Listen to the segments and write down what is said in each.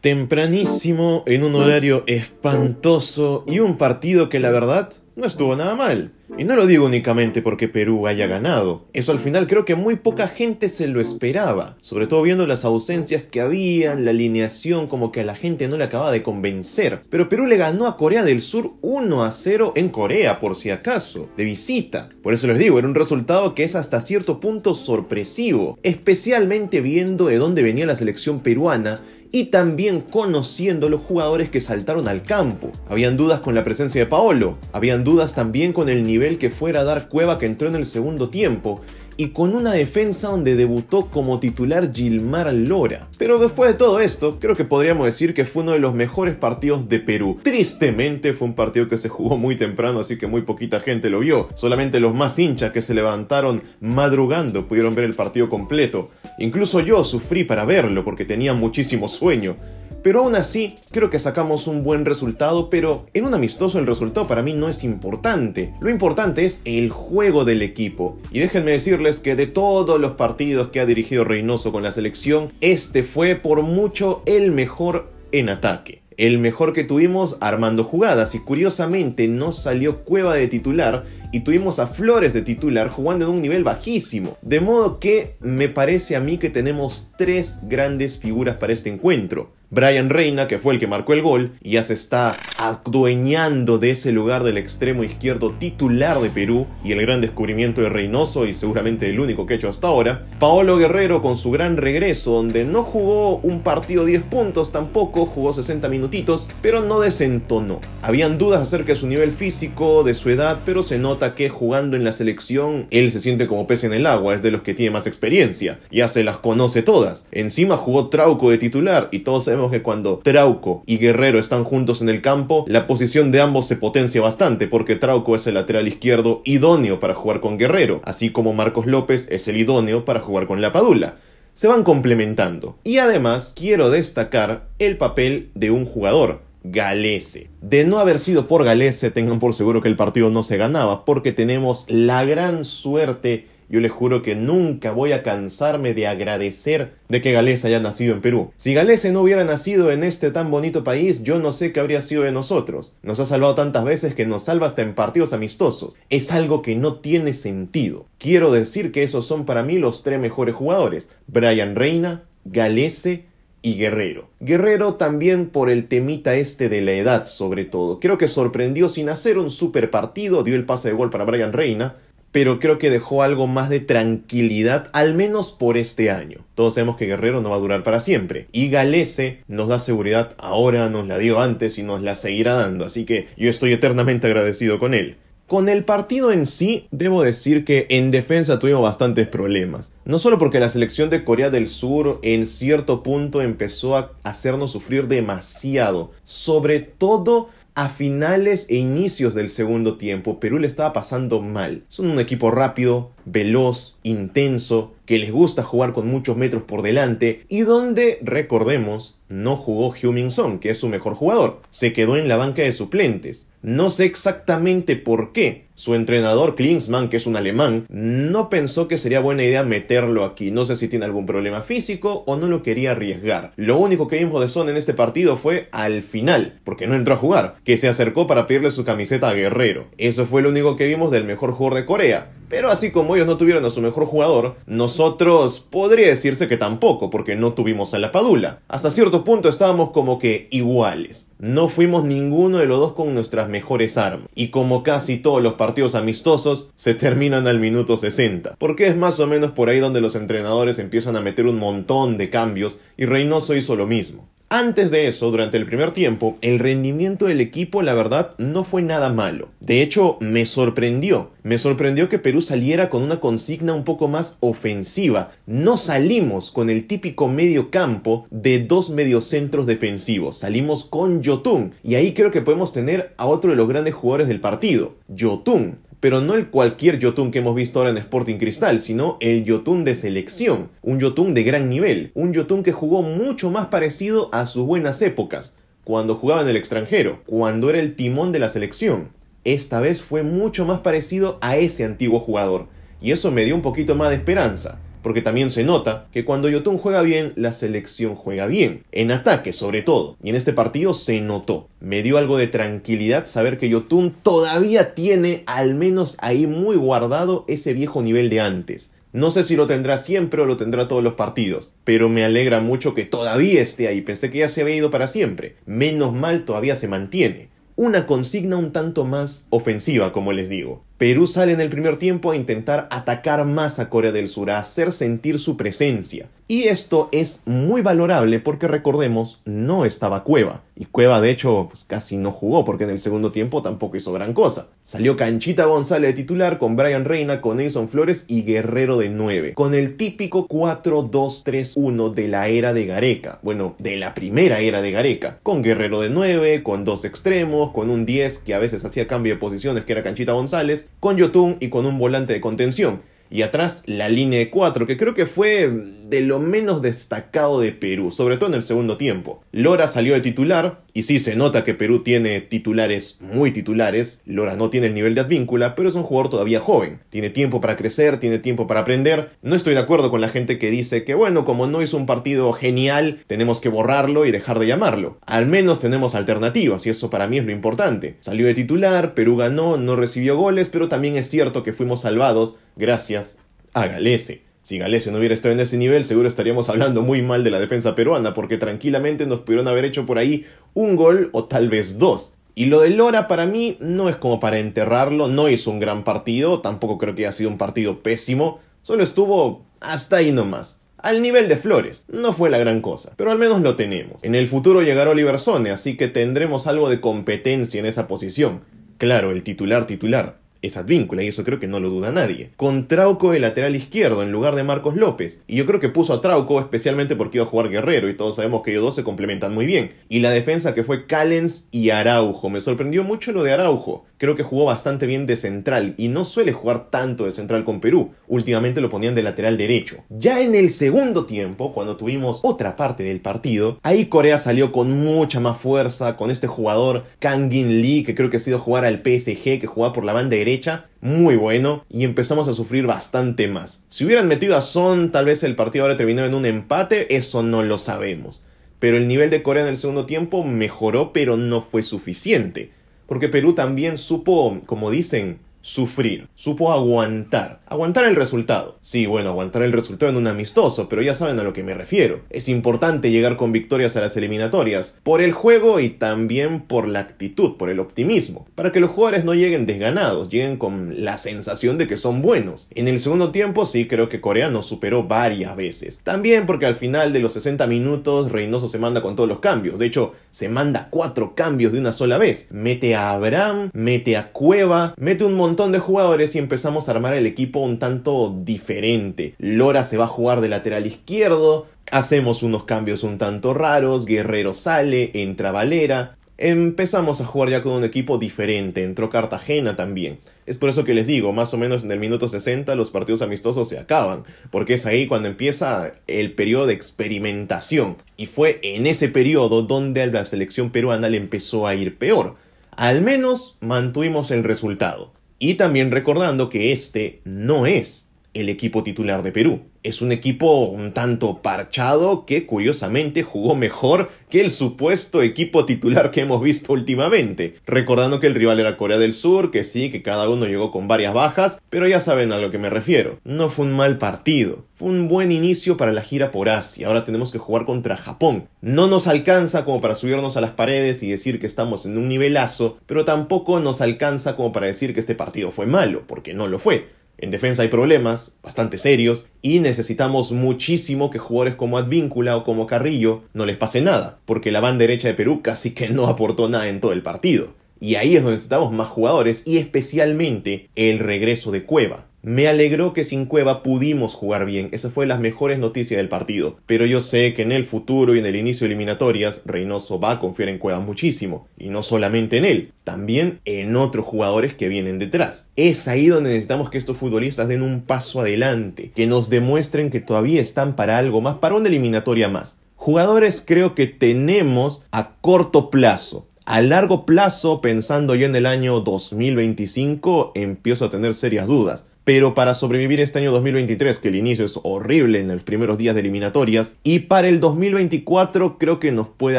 tempranísimo, en un horario espantoso y un partido que la verdad no estuvo nada mal. Y no lo digo únicamente porque Perú haya ganado. Eso al final creo que muy poca gente se lo esperaba. Sobre todo viendo las ausencias que había, la alineación como que a la gente no le acaba de convencer. Pero Perú le ganó a Corea del Sur 1 a 0 en Corea, por si acaso, de visita. Por eso les digo, era un resultado que es hasta cierto punto sorpresivo. Especialmente viendo de dónde venía la selección peruana y también conociendo los jugadores que saltaron al campo. Habían dudas con la presencia de Paolo, habían dudas también con el nivel que fuera a dar Cueva que entró en el segundo tiempo, y con una defensa donde debutó como titular Gilmar Lora. Pero después de todo esto, creo que podríamos decir que fue uno de los mejores partidos de Perú. Tristemente fue un partido que se jugó muy temprano, así que muy poquita gente lo vio. Solamente los más hinchas que se levantaron madrugando pudieron ver el partido completo. Incluso yo sufrí para verlo porque tenía muchísimo sueño. Pero aún así, creo que sacamos un buen resultado, pero en un amistoso el resultado para mí no es importante. Lo importante es el juego del equipo. Y déjenme decirles que de todos los partidos que ha dirigido Reynoso con la selección, este fue por mucho el mejor en ataque. El mejor que tuvimos armando jugadas y curiosamente no salió Cueva de titular, y tuvimos a Flores de titular jugando en un nivel bajísimo. De modo que me parece a mí que tenemos tres grandes figuras para este encuentro. Brian Reina, que fue el que marcó el gol, y ya se está adueñando de ese lugar del extremo izquierdo titular de Perú y el gran descubrimiento de Reynoso y seguramente el único que ha hecho hasta ahora. Paolo Guerrero con su gran regreso, donde no jugó un partido 10 puntos tampoco, jugó 60 minutitos, pero no desentonó. Habían dudas acerca de su nivel físico, de su edad, pero se nota que jugando en la selección él se siente como pez en el agua, es de los que tiene más experiencia, ya se las conoce todas. Encima jugó Trauco de titular y todos sabemos que cuando Trauco y Guerrero están juntos en el campo, la posición de ambos se potencia bastante porque Trauco es el lateral izquierdo idóneo para jugar con Guerrero, así como Marcos López es el idóneo para jugar con La Padula se van complementando. Y además quiero destacar el papel de un jugador, Galese. De no haber sido por Galese, tengan por seguro que el partido no se ganaba, porque tenemos la gran suerte, yo les juro que nunca voy a cansarme de agradecer de que Galese haya nacido en Perú. Si Galese no hubiera nacido en este tan bonito país, yo no sé qué habría sido de nosotros. Nos ha salvado tantas veces que nos salva hasta en partidos amistosos. Es algo que no tiene sentido. Quiero decir que esos son para mí los tres mejores jugadores. Brian Reina, Galese, y Guerrero. Guerrero también por el temita este de la edad, sobre todo. Creo que sorprendió sin hacer un super partido, dio el pase de gol para Brian Reina, pero creo que dejó algo más de tranquilidad, al menos por este año. Todos sabemos que Guerrero no va a durar para siempre. Y Galese nos da seguridad ahora, nos la dio antes y nos la seguirá dando, así que yo estoy eternamente agradecido con él. Con el partido en sí, debo decir que en defensa tuvimos bastantes problemas. No solo porque la selección de Corea del Sur en cierto punto empezó a hacernos sufrir demasiado, sobre todo a finales e inicios del segundo tiempo, Perú le estaba pasando mal. Son un equipo rápido, veloz, intenso, que les gusta jugar con muchos metros por delante y donde, recordemos, no jugó Heung-Min Song, que es su mejor jugador. Se quedó en la banca de suplentes. No sé exactamente por qué, su entrenador Klinsmann, que es un alemán, no pensó que sería buena idea meterlo aquí. No sé si tiene algún problema físico o no lo quería arriesgar. Lo único que vimos de Son en este partido fue al final, porque no entró a jugar, que se acercó para pedirle su camiseta a Guerrero. Eso fue lo único que vimos del mejor jugador de Corea. Pero así como ellos no tuvieron a su mejor jugador, nosotros podría decirse que tampoco, porque no tuvimos a la Padula. Hasta cierto punto estábamos como que iguales. No fuimos ninguno de los dos con nuestras mejores armas. Y como casi todos los partidos partidos amistosos se terminan al minuto 60, porque es más o menos por ahí donde los entrenadores empiezan a meter un montón de cambios y Reynoso hizo lo mismo. Antes de eso, durante el primer tiempo, el rendimiento del equipo, la verdad, no fue nada malo. De hecho, me sorprendió. Me sorprendió que Perú saliera con una consigna un poco más ofensiva. No salimos con el típico medio campo de dos mediocentros defensivos. Salimos con Yotun. Y ahí creo que podemos tener a otro de los grandes jugadores del partido, Yotun pero no el cualquier Yotun que hemos visto ahora en Sporting Cristal, sino el Yotun de selección, un Yotun de gran nivel, un Yotun que jugó mucho más parecido a sus buenas épocas, cuando jugaba en el extranjero, cuando era el timón de la selección. Esta vez fue mucho más parecido a ese antiguo jugador, y eso me dio un poquito más de esperanza porque también se nota que cuando Yotun juega bien, la selección juega bien, en ataque sobre todo, y en este partido se notó. Me dio algo de tranquilidad saber que Yotun todavía tiene al menos ahí muy guardado ese viejo nivel de antes. No sé si lo tendrá siempre o lo tendrá todos los partidos, pero me alegra mucho que todavía esté ahí. Pensé que ya se había ido para siempre. Menos mal todavía se mantiene. Una consigna un tanto más ofensiva, como les digo. Perú sale en el primer tiempo a intentar atacar más a Corea del Sur, a hacer sentir su presencia. Y esto es muy valorable porque recordemos, no estaba Cueva. Y Cueva de hecho pues, casi no jugó porque en el segundo tiempo tampoco hizo gran cosa. Salió Canchita González de titular con Brian Reina, con Edison Flores y Guerrero de 9. Con el típico 4-2-3-1 de la era de Gareca. Bueno, de la primera era de Gareca. Con Guerrero de 9, con dos extremos, con un 10 que a veces hacía cambio de posiciones que era Canchita González con Yotun y con un volante de contención y atrás la línea de 4, que creo que fue de lo menos destacado de Perú, sobre todo en el segundo tiempo. Lora salió de titular, y sí se nota que Perú tiene titulares muy titulares, Lora no tiene el nivel de Advíncula, pero es un jugador todavía joven, tiene tiempo para crecer, tiene tiempo para aprender. No estoy de acuerdo con la gente que dice que bueno, como no es un partido genial, tenemos que borrarlo y dejar de llamarlo. Al menos tenemos alternativas, y eso para mí es lo importante. Salió de titular, Perú ganó, no recibió goles, pero también es cierto que fuimos salvados gracias a Galese. Si Galese no hubiera estado en ese nivel, seguro estaríamos hablando muy mal de la defensa peruana, porque tranquilamente nos pudieron haber hecho por ahí un gol o tal vez dos. Y lo de Lora para mí no es como para enterrarlo, no hizo un gran partido, tampoco creo que haya sido un partido pésimo, solo estuvo hasta ahí nomás. Al nivel de Flores, no fue la gran cosa, pero al menos lo tenemos. En el futuro llegará Oliver Sone, así que tendremos algo de competencia en esa posición. Claro, el titular titular es Advíncula, y eso creo que no lo duda nadie. Con Trauco de lateral izquierdo en lugar de Marcos López. Y yo creo que puso a Trauco especialmente porque iba a jugar Guerrero, y todos sabemos que ellos dos se complementan muy bien. Y la defensa que fue Callens y Araujo. Me sorprendió mucho lo de Araujo. Creo que jugó bastante bien de central, y no suele jugar tanto de central con Perú. Últimamente lo ponían de lateral derecho. Ya en el segundo tiempo, cuando tuvimos otra parte del partido, ahí Corea salió con mucha más fuerza, con este jugador Kangin Lee, que creo que ha sido jugar al PSG, que jugaba por la banda derecha hecha muy bueno, y empezamos a sufrir bastante más. Si hubieran metido a Son, tal vez el partido habría terminado en un empate, eso no lo sabemos. Pero el nivel de Corea en el segundo tiempo mejoró, pero no fue suficiente. Porque Perú también supo, como dicen, sufrir, supo aguantar, aguantar el resultado. Sí, bueno, aguantar el resultado en un amistoso, pero ya saben a lo que me refiero. Es importante llegar con victorias a las eliminatorias, por el juego y también por la actitud, por el optimismo, para que los jugadores no lleguen desganados, lleguen con la sensación de que son buenos. En el segundo tiempo sí creo que Corea nos superó varias veces, también porque al final de los 60 minutos Reynoso se manda con todos los cambios, de hecho se manda cuatro cambios de una sola vez, mete a Abraham, mete a Cueva, mete un montón montón de jugadores y empezamos a armar el equipo un tanto diferente. Lora se va a jugar de lateral izquierdo, hacemos unos cambios un tanto raros, Guerrero sale, entra Valera, empezamos a jugar ya con un equipo diferente, entró Cartagena también. Es por eso que les digo, más o menos en el minuto 60 los partidos amistosos se acaban, porque es ahí cuando empieza el periodo de experimentación. Y fue en ese periodo donde a la selección peruana le empezó a ir peor. Al menos mantuvimos el resultado. Y también recordando que este no es el equipo titular de Perú. Es un equipo un tanto parchado que curiosamente jugó mejor que el supuesto equipo titular que hemos visto últimamente. Recordando que el rival era Corea del Sur, que sí, que cada uno llegó con varias bajas, pero ya saben a lo que me refiero. No fue un mal partido, fue un buen inicio para la gira por Asia. Ahora tenemos que jugar contra Japón. No nos alcanza como para subirnos a las paredes y decir que estamos en un nivelazo, pero tampoco nos alcanza como para decir que este partido fue malo, porque no lo fue. En defensa hay problemas bastante serios y necesitamos muchísimo que jugadores como Advíncula o como Carrillo no les pase nada, porque la banda derecha de Perú casi que no aportó nada en todo el partido. Y ahí es donde necesitamos más jugadores y especialmente el regreso de Cueva. Me alegró que sin Cueva pudimos jugar bien, Esa fue las mejores noticias del partido, pero yo sé que en el futuro y en el inicio de eliminatorias Reynoso va a confiar en Cueva muchísimo, y no solamente en él, también en otros jugadores que vienen detrás. Es ahí donde necesitamos que estos futbolistas den un paso adelante, que nos demuestren que todavía están para algo más, para una eliminatoria más. Jugadores creo que tenemos a corto plazo, a largo plazo, pensando ya en el año 2025, empiezo a tener serias dudas pero para sobrevivir este año 2023, que el inicio es horrible en los primeros días de eliminatorias, y para el 2024 creo que nos puede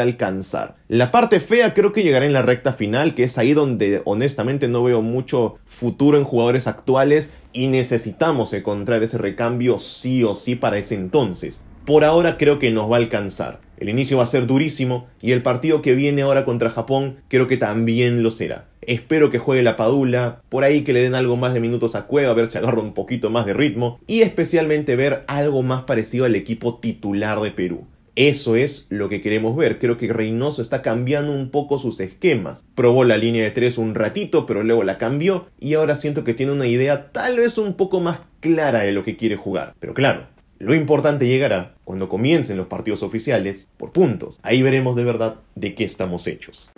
alcanzar. La parte fea creo que llegará en la recta final, que es ahí donde honestamente no veo mucho futuro en jugadores actuales y necesitamos encontrar ese recambio sí o sí para ese entonces. Por ahora creo que nos va a alcanzar. El inicio va a ser durísimo y el partido que viene ahora contra Japón creo que también lo será. Espero que juegue la Padula, por ahí que le den algo más de minutos a Cueva, a ver si agarra un poquito más de ritmo y especialmente ver algo más parecido al equipo titular de Perú. Eso es lo que queremos ver. Creo que Reynoso está cambiando un poco sus esquemas. Probó la línea de tres un ratito, pero luego la cambió y ahora siento que tiene una idea tal vez un poco más clara de lo que quiere jugar. Pero claro, lo importante llegará cuando comiencen los partidos oficiales por puntos. Ahí veremos de verdad de qué estamos hechos.